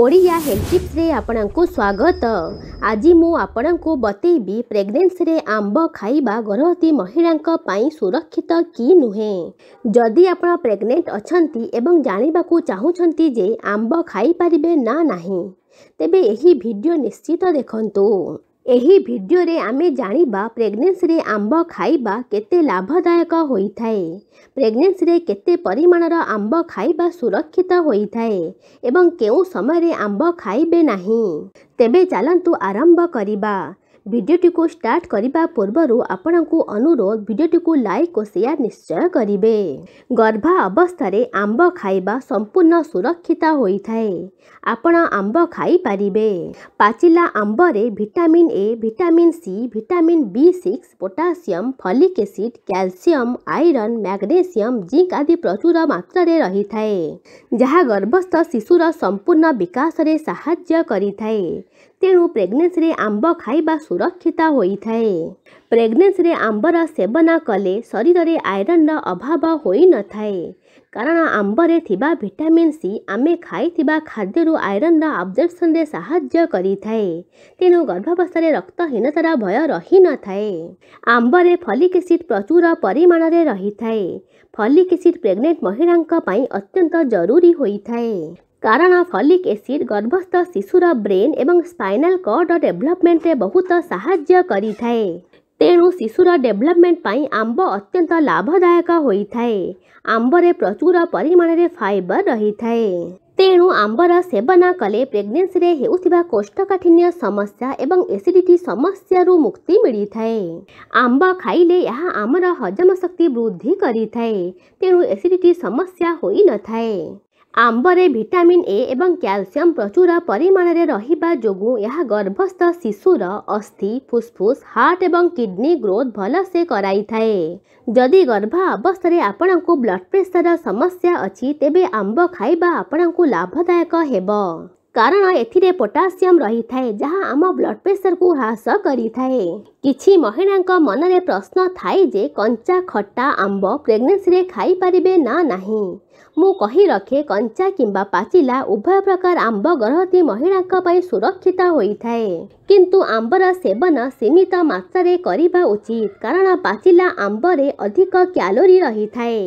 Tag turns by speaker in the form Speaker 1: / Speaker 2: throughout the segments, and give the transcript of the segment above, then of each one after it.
Speaker 1: Odia health ଟିପ୍ସରେ ଆପଣଙ୍କୁ ସ୍ୱାଗତ ଆଜି ମୁଁ ଆପଣଙ୍କୁ ବତେଇବି ପ୍ରେଗନେନ୍ସିରେ ଆମ୍ବ ଖାଇବା ଗର୍ଭବତୀ ମହିଳାଙ୍କ ପାଇଁ ସୁରକ୍ଷିତ କି ନୁହେଁ ଯଦି ଆପଣ ପ୍ରେଗନେଣ୍ଟ ଅଛନ୍ତି ଏବଂ ଜାଣିବାକୁ ଚାହୁଁଛନ୍ତି ଯେ ଆମ୍ବ ଖାଇପାରିବେ ନା ନାହିଁ ତେବେ ଏହି ଭିଡ଼ିଓ ନିଶ୍ଚିତ ଦେଖନ୍ତୁ ଏହି ଭିଡ଼ିଓରେ ଆମେ ଜାଣିବା ପ୍ରେଗନେନ୍ସିରେ ଆମ୍ବ ଖାଇବା କେତେ ଲାଭଦାୟକ ହୋଇଥାଏ ପ୍ରେଗନେନ୍ସିରେ କେତେ ପରିମାଣର ଆମ୍ବ ଖାଇବା ସୁରକ୍ଷିତ ହୋଇଥାଏ ଏବଂ କେଉଁ ସମୟରେ ଆମ୍ବ ଖାଇବେ ନାହିଁ ତେବେ ଚାଲନ୍ତୁ ଆରମ୍ଭ କରିବା ଭିଡ଼ିଓଟିକୁ ଷ୍ଟାର୍ଟ କରିବା ପୂର୍ବରୁ ଆପଣଙ୍କୁ ଅନୁରୋଧ ଭିଡ଼ିଓଟିକୁ ଲାଇକ୍ ଓ ସେୟାର ନିଶ୍ଚୟ କରିବେ ଗର୍ଭା ଅବସ୍ଥାରେ ଆମ୍ବ ଖାଇବା ସମ୍ପୂର୍ଣ୍ଣ ସୁରକ୍ଷିତ ହୋଇଥାଏ ଆପଣ ଆମ୍ବ ଖାଇପାରିବେ ପାଚିଲା ଆମ୍ବରେ vitamin A vitamin C vitamin B six potassium folic acid calcium iron magnesium zinc ଆଦି ପ୍ରଚୁର ମାତ୍ରାରେ ରହିଥାଏ ଯାହା ଗର୍ଭସ୍ଥ ଶିଶୁର ସମ୍ପୂର୍ଣ୍ଣ ବିକାଶରେ ସାହାଯ୍ୟ କରିଥାଏ तेणु प्रेगनसी आम्ब खाइवा सुरक्षित हुने प्रेगनसीले आम्बर सेवन कले शरीर शरी आइरन र अभाव न थाए कारण आम्बले थािटामिन् सी आम खाइ रु आइरन र अबजर्सन साहज गरिए त रक्तहनतार भय रहिनथाए आम्बर फलिक एसिड प्रचुर परिमाण रही रहिथाए फलिकसट प्रेगन महिला जरूरी जरुरी हुने કારણ આ ફોલિક એસિડ ગર્ભસ્ત શિશુરા બ્રેન એવંગ સ્પાઇનલ કોર્ડ ડેવલપમેન્ટ રે બહુત સહાયક કરી થાય તેણો શિશુરા ડેવલપમેન્ટ પઈ આંબો અત્યંત લાભદાયક હોઈ થાય આંબો રે પ્રચુર પરિમાણ રે ફાઈબર રહી થાય તેણો આંબો રા સેવના કલે પ્રેગ્નન્સી રે હેઉતિવા કોષ્ટ કાઠિન્ય સમસ્યા એવંગ એસિડિટી સમસ્યા રૂ મુક્તિ મિળી થાય આંબા ખાઈલે યહ આમર હજમ શક્તિ વૃદ્ધિ કરી થાય તેણો એસિડિટી સમસ્યા હોઈ ન થાય आंबरे भिटामिन् ए एवं क्यालसियम प्रचुर परिमाण जोगु यह गर्भस्थ शिशुर अस्थि फुसफुस हार्ट एवं एडनी ग्रोथ से भएसे गराइ जवस्थित आपणको ब्लड प्रेसर समस्या अझ ते आम्ब खाइवा आपणु लाभदायक हेबो कारण एथिरे पोटासियम रहिथाए जहाँ आम ब्लड प्रेसरको ह्रास गरिए କିଛି ମହିଳାଙ୍କ ମନରେ ପ୍ରଶ୍ନ ଥାଏ ଯେ କଞ୍ଚା ଖଟା ଆମ୍ବ ପ୍ରେଗନେନ୍ସିରେ ଖାଇପାରିବେ ନା ନାହିଁ ମୁଁ କହି ରଖେ କଞ୍ଚା କିମ୍ବା ପାଚିଲା ଉଭୟ ପ୍ରକାର ଆମ୍ବ ଗର୍ଭବତୀ ମହିଳାଙ୍କ ପାଇଁ ସୁରକ୍ଷିତ ହୋଇଥାଏ କିନ୍ତୁ ଆମ୍ବର ସେବନ ସୀମିତ ମାତ୍ରାରେ କରିବା ଉଚିତ କାରଣ ପାଚିଲା ଆମ୍ବରେ ଅଧିକ କ୍ୟାଲୋରି ରହିଥାଏ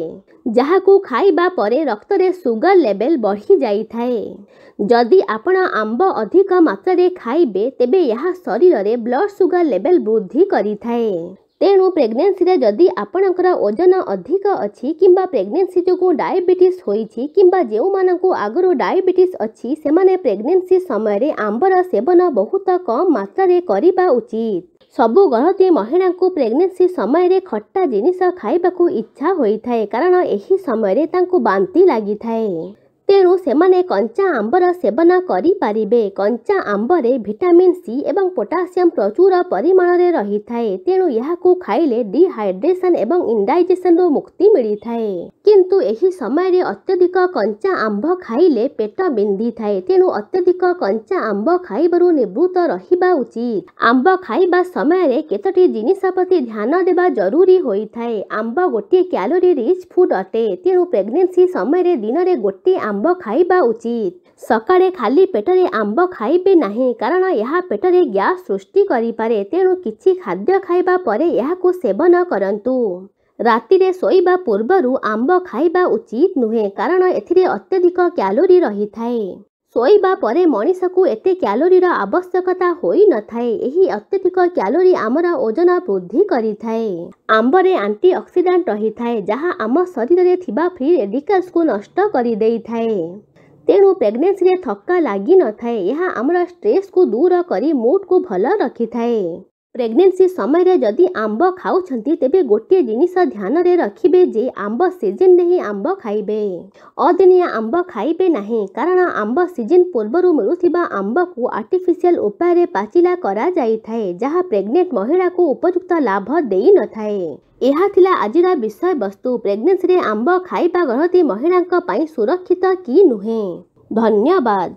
Speaker 1: ଯାହାକୁ ଖାଇବା ପରେ ରକ୍ତରେ ସୁଗର ଲେଭେଲ୍ ବଢ଼ିଯାଇଥାଏ ଯଦି ଆପଣ ଆମ୍ବ ଅଧିକ ମାତ୍ରାରେ ଖାଇବେ ତେବେ ଏହା ଶରୀରରେ ବ୍ଲଡ଼ ସୁଗର ଲେଭେଲ୍ ବୃଦ୍ଧି કરી થાએ તેણો પ્રેગ્નન્સી રે જોદી આપણા કોરા ওজন અધિક અછી કેમબા પ્રેગ્નન્સી જો કો ડાયાબિટીસ હોઈ ચી કેમબા જેઉ માનકુ આગરો ડાયાબિટીસ અછી સેmane પ્રેગ્નન્સી સમય રે આમરા સેવન બહુત કમ માસારે કરી બા ઉચિત સબુ ગરતી મહિનાકુ પ્રેગ્નન્સી સમય રે ખટ્ટા જીનિસા ખાઈ પાકુ ઈચ્છા હોઈ થાએ કારણ એહી સમય રે તાકુ બાંતિ લાગી થાએ ତେଣୁ ସେମାନେ କଞ୍ଚା ଆମ୍ବର ସେବନ କରିପାରିବେ କଞ୍ଚା ଆମ୍ବରେ ଭିଟାମିନ୍ ସି ଏବଂ ପୋଟାସିୟମ୍ ପ୍ରଚୁର ପରିମାଣରେ ରହିଥାଏ ତେଣୁ ଏହାକୁ ଖାଇଲେ ଡିହାଇଡ୍ରେସନ୍ ଏବଂ ଇଣ୍ଡାଇଜେସନ୍ରୁ ମୁକ୍ତି ମିଳିଥାଏ କିନ୍ତୁ ଏହି ସମୟରେ ଅତ୍ୟଧିକ କଞ୍ଚା ଆମ୍ବ ଖାଇଲେ ପେଟ ବିନ୍ଧିଥାଏ ତେଣୁ ଅତ୍ୟଧିକ କଞ୍ଚା ଆମ୍ବ ଖାଇବାରୁ ନିବୃତ ରହିବା ଉଚିତ ଆମ୍ବ ଖାଇବା ସମୟରେ କେତୋଟି ଜିନିଷ ପ୍ରତି ଧ୍ୟାନ ଦେବା ଜରୁରୀ ହୋଇଥାଏ ଆମ୍ବ ଗୋଟିଏ କ୍ୟାଲୋରି ରିଚ୍ ଫୁଡ୍ ଅଟେ ତେଣୁ ପ୍ରେଗନେନ୍ସି ସମୟରେ ଦିନରେ ଗୋଟିଏ ଆମ୍ବ ଆମ୍ବ ଖାଇବା ଉଚିତ ସକାଳେ ଖାଲି ପେଟରେ ଆମ୍ବ ଖାଇବେ ନାହିଁ କାରଣ ଏହା ପେଟରେ ଗ୍ୟାସ୍ ସୃଷ୍ଟି କରିପାରେ ତେଣୁ କିଛି ଖାଦ୍ୟ ଖାଇବା ପରେ ଏହାକୁ ସେବନ କରନ୍ତୁ ରାତିରେ ଶୋଇବା ପୂର୍ବରୁ ଆମ୍ବ ଖାଇବା ଉଚିତ ନୁହେଁ କାରଣ ଏଥିରେ ଅତ୍ୟଧିକ କ୍ୟାଲୋରି ରହିଥାଏ ଶୋଇବା ପରେ ମଣିଷକୁ ଏତେ କ୍ୟାଲୋରୀର ଆବଶ୍ୟକତା ହୋଇନଥାଏ ଏହି ଅତ୍ୟଧିକ କ୍ୟାଲୋରୀ ଆମର ଓଜନ ବୃଦ୍ଧି କରିଥାଏ ଆମ୍ବରେ ଆଣ୍ଟି ଅକ୍ସିଡାଣ୍ଟ ରହିଥାଏ ଯାହା ଆମ ଶରୀରରେ ଥିବା ଫ୍ରି ରେଡିକାଲ୍ସକୁ ନଷ୍ଟ କରିଦେଇଥାଏ ତେଣୁ ପ୍ରେଗନେନ୍ସିରେ ଥକ୍କା ଲାଗିନଥାଏ ଏହା ଆମର ଷ୍ଟ୍ରେସ୍କୁ ଦୂର କରି ମୁଡ୍କୁ ଭଲ ରଖିଥାଏ प्रेग्नेंसी समय जदि आंब खाऊ तेज गोटे जिनस ध्यान रखिए जे आंब सीजन ही आंब खाइबे अदिनिया आंब खाइबे ना कारण आंब सीजन पूर्व मिलूबा आंब को आर्टिफिशियल उपाय पाचिला कराए जहाँ प्रेग्नेंट महिला को उपयुक्त लाभ दे न था आज विषय वस्तु प्रेग्नेसी आंब खाइबा गर्भवती महिला सुरक्षित कि नुहे धन्यवाद